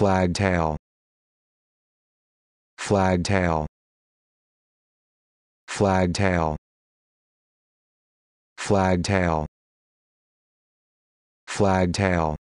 flag tail flag tail flag tail flag tail flag tail